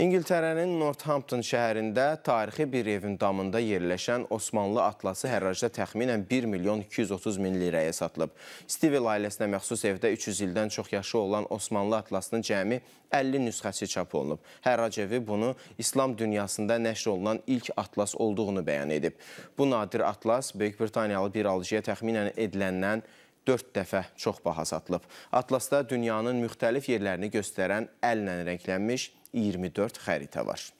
İngiltərənin Northampton şəhərində tarixi bir evin damında yerləşən Osmanlı atlası hərracda təxminən 1 milyon 230 min liraya satılıb. Stivil ailəsinə məxsus evdə 300 ildən çox yaşı olan Osmanlı atlasının cəmi 50 nüsxəsi çap olunub. Hərrac evi bunu İslam dünyasında nəşr olunan ilk atlas olduğunu bəyan edib. Bu nadir atlas Böyük Britaniyalı bir alıcıya təxminən ediləndən dörd dəfə çox baha satılıb. Atlasda dünyanın müxtəlif yerlərini göstərən əllə rənglənmiş 24 xəritə var.